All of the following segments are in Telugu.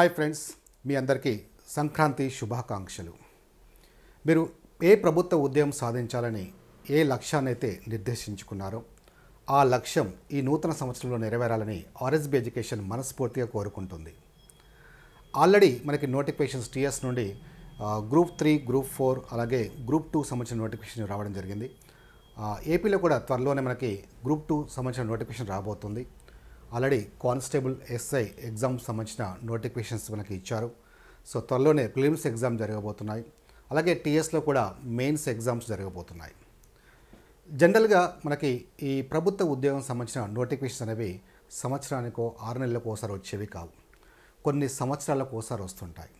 హాయ్ ఫ్రెండ్స్ మీ అందరికీ సంక్రాంతి శుభాకాంక్షలు మీరు ఏ ప్రభుత్వ ఉద్యమం సాధించాలని ఏ లక్ష్యాన్ని అయితే నిర్దేశించుకున్నారో ఆ లక్ష్యం ఈ నూతన సంవత్సరంలో నెరవేరాలని ఆర్ఎస్బి ఎడ్యుకేషన్ మనస్ఫూర్తిగా కోరుకుంటుంది ఆల్రెడీ మనకి నోటిఫికేషన్స్ టీఎస్ నుండి గ్రూప్ త్రీ గ్రూప్ ఫోర్ అలాగే గ్రూప్ టూ సంబంధించిన నోటిఫికేషన్ రావడం జరిగింది ఏపీలో కూడా త్వరలోనే మనకి గ్రూప్ టూ సంబంధించిన నోటిఫికేషన్ రాబోతుంది ఆల్రెడీ కానిస్టేబుల్ ఎస్ఐ ఎగ్జామ్ సంబంధించిన నోటిఫికేషన్స్ మనకి ఇచ్చారు సో త్వరలోనే ప్రిలిమ్స్ ఎగ్జామ్ జరగబోతున్నాయి అలాగే టీఎస్లో కూడా మెయిన్స్ ఎగ్జామ్స్ జరగబోతున్నాయి జనరల్గా మనకి ఈ ప్రభుత్వ ఉద్యోగం సంబంధించిన నోటిఫికేషన్స్ అనేవి సంవత్సరానికో ఆరు నెలలకు ఒకసారి వచ్చేవి కావు కొన్ని సంవత్సరాలకు ఒకసారి వస్తుంటాయి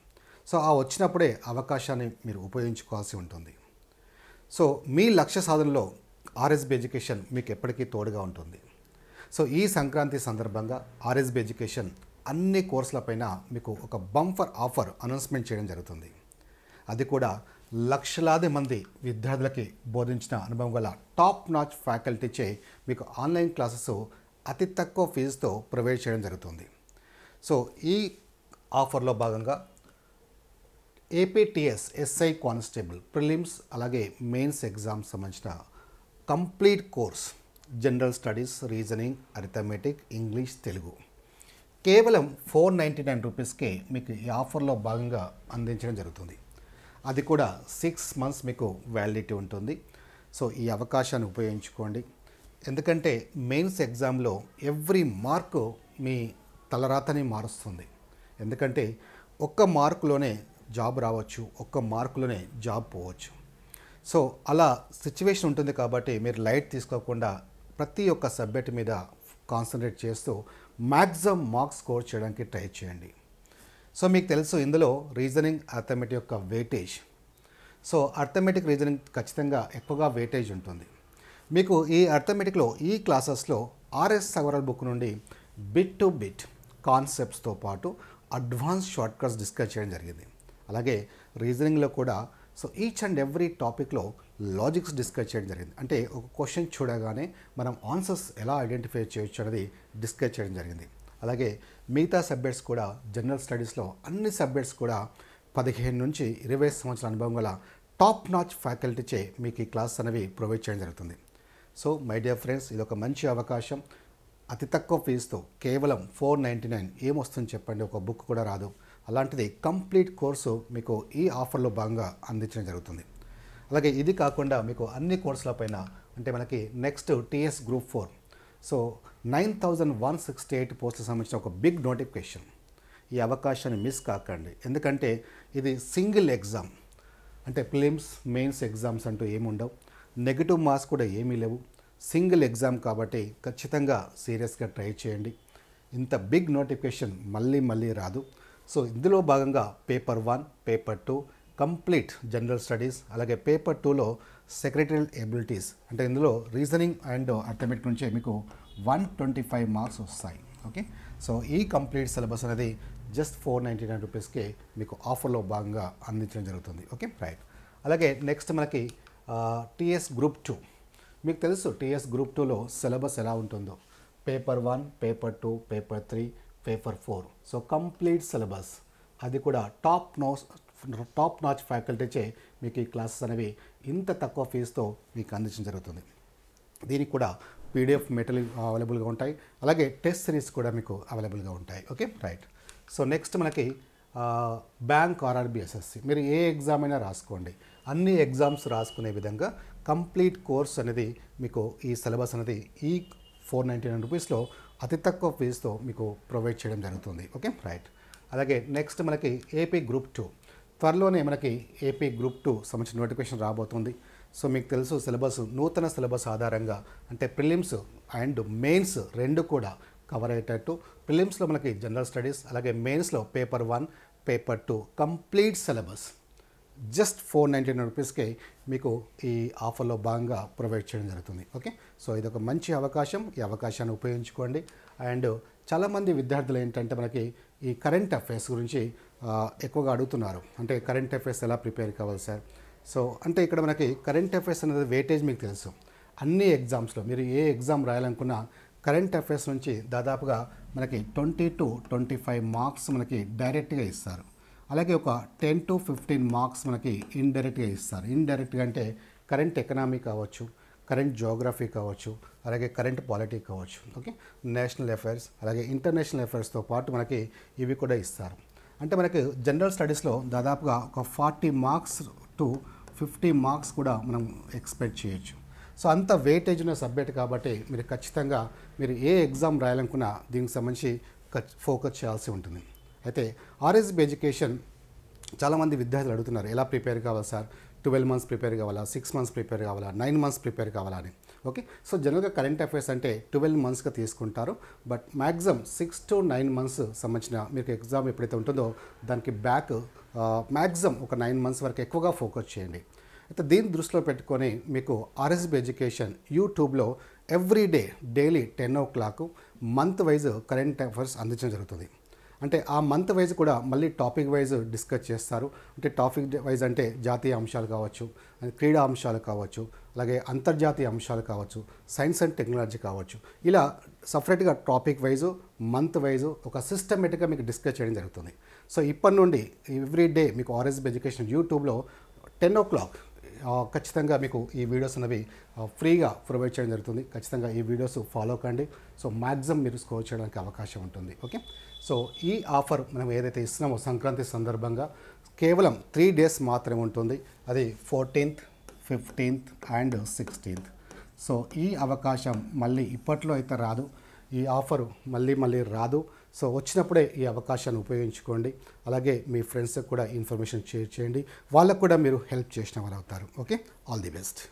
సో ఆ వచ్చినప్పుడే అవకాశాన్ని మీరు ఉపయోగించుకోవాల్సి ఉంటుంది సో మీ లక్ష్య సాధనలో ఆర్ఎస్బి ఎడ్యుకేషన్ మీకు ఎప్పటికీ తోడుగా ఉంటుంది సో ఈ సంక్రాంతి సందర్భంగా ఆర్ఎస్బి ఎడ్యుకేషన్ అన్ని కోర్సులపైన మీకు ఒక బంఫర్ ఆఫర్ అనౌన్స్మెంట్ చేయడం జరుగుతుంది అది కూడా లక్షలాది మంది విద్యార్థులకి బోధించిన అనుభవం గల టాప్ నాచ్ ఫ్యాకల్టీచే మీకు ఆన్లైన్ క్లాసెస్ అతి తక్కువ ఫీజుతో ప్రొవైడ్ చేయడం జరుగుతుంది సో ఈ ఆఫర్లో భాగంగా ఏపీటీఎస్ ఎస్ఐ కానిస్టేబుల్ ప్రిలిమ్స్ అలాగే మెయిన్స్ ఎగ్జామ్స్ సంబంధించిన complete course general studies reasoning arithmetic English Telugu కేవలం ఫోర్ నైంటీ నైన్ రూపీస్కే మీకు ఈ ఆఫర్లో భాగంగా అందించడం జరుగుతుంది అది కూడా సిక్స్ మంత్స్ మీకు వ్యాలిడిటీ ఉంటుంది సో ఈ అవకాశాన్ని ఉపయోగించుకోండి ఎందుకంటే మెయిన్స్ ఎగ్జామ్లో ఎవ్రీ మార్కు మీ తలరాతని మారుస్తుంది ఎందుకంటే ఒక్క మార్కులోనే జాబ్ రావచ్చు ఒక్క మార్కులోనే జాబ్ పోవచ్చు సో అలా సిచ్యువేషన్ ఉంటుంది కాబట్టి మీరు లైట్ తీసుకోకుండా ప్రతి ఒక్క సబ్జెక్ట్ మీద కాన్సన్ట్రేట్ చేస్తూ మ్యాక్సిమం మార్క్స్ స్కోర్ చేయడానికి ట్రై చేయండి సో మీకు తెలుసు ఇందులో రీజనింగ్ అర్థమెటిక్ యొక్క వెయిటేజ్ సో అర్థమెటిక్ రీజనింగ్ ఖచ్చితంగా ఎక్కువగా వెయిటేజ్ ఉంటుంది మీకు ఈ అర్థమెటిక్లో ఈ క్లాసెస్లో ఆర్ఎస్ సవరల్ బుక్ నుండి బిట్ టు బిట్ కాన్సెప్ట్స్తో పాటు అడ్వాన్స్ షార్ట్ కట్స్ డిస్కస్ చేయడం జరిగింది అలాగే రీజనింగ్లో కూడా సో ఈచ్ అండ్ ఎవ్రీ టాపిక్లో లాజిక్స్ డిస్కస్ చేయడం జరిగింది అంటే ఒక క్వశ్చన్ చూడగానే మనం ఆన్సర్స్ ఎలా ఐడెంటిఫై చేయొచ్చు అనేది డిస్కస్ చేయడం జరిగింది అలాగే మిగతా సబ్జెక్ట్స్ కూడా జనరల్ స్టడీస్లో అన్ని సబ్జెక్ట్స్ కూడా పదిహేను నుంచి ఇరవై సంవత్సరాల అనుభవం గల టాప్ నాచ్ ఫ్యాకల్టీచే మీకు ఈ క్లాస్ అనేవి ప్రొవైడ్ చేయడం జరుగుతుంది సో మై డియర్ ఫ్రెండ్స్ ఇది ఒక మంచి అవకాశం అతి తక్కువ ఫీజుతో కేవలం ఫోర్ నైంటీ నైన్ ఏమొస్తుంది చెప్పండి ఒక బుక్ కూడా రాదు అలాంటిది కంప్లీట్ కోర్సు మీకు ఈ ఆఫర్లో భాగంగా అందించడం జరుగుతుంది అలాగే ఇది కాకుండా మీకు అన్ని పైన అంటే మనకి next TS group four so nine thousand one sixty eight పోస్టులకు సంబంధించిన ఒక బిగ్ నోటిఫికేషన్ ఈ అవకాశాన్ని మిస్ కాకండి ఎందుకంటే ఇది సింగిల్ ఎగ్జామ్ అంటే ప్లిమ్స్ మెయిన్స్ ఎగ్జామ్స్ అంటూ ఏముండవు నెగిటివ్ మార్క్స్ కూడా ఏమీ లేవు సింగిల్ ఎగ్జామ్ కాబట్టి ఖచ్చితంగా సీరియస్గా ట్రై చేయండి ఇంత బిగ్ నోటిఫికేషన్ మళ్ళీ మళ్ళీ రాదు సో ఇందులో భాగంగా paper one paper two complete general studies అలాగే పేపర్ టూలో సెక్రటరీ ఎబిలిటీస్ అంటే ఇందులో రీజనింగ్ అండ్ అర్థమెటిక్ నుంచి మీకు వన్ ట్వంటీ ఫైవ్ మార్క్స్ వస్తాయి ఓకే సో ఈ కంప్లీట్ సిలబస్ అనేది జస్ట్ ఫోర్ నైంటీ నైన్ రూపీస్కి మీకు ఆఫర్లో భాగంగా అందించడం జరుగుతుంది ఓకే రైట్ అలాగే నెక్స్ట్ మనకి టీఎస్ గ్రూప్ టూ మీకు తెలుసు టీఎస్ గ్రూప్ టూలో సిలబస్ ఎలా ఉంటుందో paper one paper two paper three paper four so complete syllabus అది కూడా టాప్ నోస్ టాప్ నాచ్ ఫ్యాకల్టీచే మీకు ఈ క్లాసెస్ అనేవి ఇంత తక్కువ ఫీజుతో మీకు అందించడం జరుగుతుంది దీనికి కూడా పీడిఎఫ్ మెటీరియల్ అవైలబుల్గా ఉంటాయి అలాగే టెస్ట్ సిరీస్ కూడా మీకు అవైలబుల్గా ఉంటాయి ఓకే రైట్ సో నెక్స్ట్ మనకి బ్యాంక్ ఆర్ఆర్బిఎస్ఎస్సి మీరు ఏ ఎగ్జామ్ అయినా రాసుకోండి అన్ని ఎగ్జామ్స్ రాసుకునే విధంగా కంప్లీట్ కోర్స్ అనేది మీకు ఈ సిలబస్ అనేది ఈ ఫోర్ నైంటీ నైన్ రూపీస్లో అతి తక్కువ ఫీజుతో మీకు ప్రొవైడ్ చేయడం జరుగుతుంది ఓకే రైట్ అలాగే నెక్స్ట్ మనకి ఏపీ గ్రూప్ టూ త్వరలోనే మనకి ఏపీ గ్రూప్ టూ సంబంధించిన నోటిఫికేషన్ రాబోతుంది సో మీకు తెలుసు సిలబస్ నూతన సిలబస్ ఆధారంగా అంటే ప్రిలిమ్స్ అండ్ మెయిన్స్ రెండు కూడా కవర్ అయ్యేటట్టు ప్రిలిమ్స్లో మనకి జనరల్ స్టడీస్ అలాగే మెయిన్స్లో paper one paper two complete syllabus just four ninety nine రూపీస్కే మీకు ఈ ఆఫర్లో భాగంగా ప్రొవైడ్ చేయడం జరుగుతుంది ఓకే సో ఇది ఒక మంచి అవకాశం ఈ అవకాశాన్ని ఉపయోగించుకోండి అండ్ చాలామంది విద్యార్థులు ఏంటంటే మనకి ఈ కరెంట్ అఫైర్స్ గురించి ఎక్కువగా అడుగుతున్నారు అంటే కరెంట్ అఫైర్స్ ఎలా ప్రిపేర్ కావాలి సార్ సో అంటే ఇక్కడ మనకి కరెంట్ అఫైర్స్ అనేది వెయిటేజ్ మీకు తెలుసు అన్ని ఎగ్జామ్స్లో మీరు ఏ ఎగ్జామ్ రాయాలనుకున్నా కరెంట్ అఫైర్స్ నుంచి దాదాపుగా మనకి twenty to twenty five marks మనకి డైరెక్ట్గా ఇస్తారు అలాగే ఒక టెన్ టు ఫిఫ్టీన్ మార్క్స్ మనకి ఇండైరెక్ట్గా ఇస్తారు ఇండైరెక్ట్గా అంటే కరెంట్ ఎకనామీ కావచ్చు కరెంట్ జోగ్రఫీ కావచ్చు అలాగే కరెంట్ పాలిటీ కావచ్చు ఓకే నేషనల్ అఫైర్స్ అలాగే ఇంటర్నేషనల్ అఫైర్స్తో పాటు మనకి ఇవి కూడా ఇస్తారు అంటే మనకి జనరల్ స్టడీస్లో దాదాపుగా ఒక forty marks to fifty marks కూడా మనం ఎక్స్పెక్ట్ చేయొచ్చు సో అంత వెయిటేజ్ ఉన్న సబ్జెక్ట్ కాబట్టి మీరు ఖచ్చితంగా మీరు ఏ ఎగ్జామ్ రాయాలనుకున్నా దీనికి సంబంధించి ఫోకస్ చేయాల్సి ఉంటుంది అయితే ఆర్ఎస్బి ఎడ్యుకేషన్ చాలామంది విద్యార్థులు అడుగుతున్నారు ఎలా ప్రిపేర్ కావాలి సార్ ట్వెల్వ్ మంత్స్ ప్రిపేర్ కావాలా సిక్స్ మంత్స్ ప్రిపేర్ కావాలా నైన్ మంత్స్ ప్రిపేర్ కావాలా అని ఓకే సో జనరల్గా కరెంట్ అఫైర్స్ అంటే ట్వెల్వ్ మంత్స్గా తీసుకుంటారు but maximum six to nine months సంబంధించిన మీకు ఎగ్జామ్ ఎప్పుడైతే ఉంటుందో దానికి బ్యాక్ మ్యాక్సిమం ఒక నైన్ మంత్స్ వరకు ఎక్కువగా ఫోకస్ చేయండి అయితే దీన్ని దృష్టిలో పెట్టుకొని మీకు ఆర్ఎస్బి ఎడ్యుకేషన్ యూట్యూబ్లో every day daily ten o'clock month wise current affairs అందించడం జరుగుతుంది అంటే ఆ మంత్ వైజ్ కూడా మళ్ళీ టాపిక్ వైజ్ డిస్కస్ చేస్తారు అంటే టాపిక్ వైజ్ అంటే జాతీయ అంశాలు కావచ్చు క్రీడా అంశాలు కావచ్చు అలాగే అంతర్జాతీయ అంశాలు కావచ్చు సైన్స్ అండ్ టెక్నాలజీ కావచ్చు ఇలా సపరేట్గా టాపిక్ వైజు మంత్ వైజు ఒక సిస్టమేటిక్గా మీకు డిస్కస్ చేయడం జరుగుతుంది సో ఇప్పటి నుండి ఎవ్రీ డే మీకు ఆర్ఎస్బి ఎడ్యుకేషన్ యూట్యూబ్లో టెన్ ఓ క్లాక్ ఖచ్చితంగా మీకు ఈ వీడియోస్ అనేవి ఫ్రీగా ప్రొవైడ్ చేయడం జరుగుతుంది ఖచ్చితంగా ఈ వీడియోస్ ఫాలో కండి సో మ్యాక్సిమం మీరు స్కోర్ చేయడానికి అవకాశం ఉంటుంది ఓకే సో ఈ ఆఫర్ మనం ఏదైతే ఇస్తున్నామో సంక్రాంతి సందర్భంగా కేవలం త్రీ డేస్ మాత్రమే ఉంటుంది అది fourteenth fifteenth and sixteenth so ఈ అవకాశం మళ్ళీ ఇప్పట్లో అయితే రాదు ఈ ఆఫరు మళ్ళీ మళ్ళీ రాదు సో వచ్చినప్పుడే ఈ అవకాశాన్ని ఉపయోగించుకోండి అలాగే మీ ఫ్రెండ్స్కి కూడా ఇన్ఫర్మేషన్ షేర్ చేయండి వాళ్ళకు కూడా మీరు హెల్ప్ చేసిన వారు అవుతారు ఓకే ఆల్ ది బెస్ట్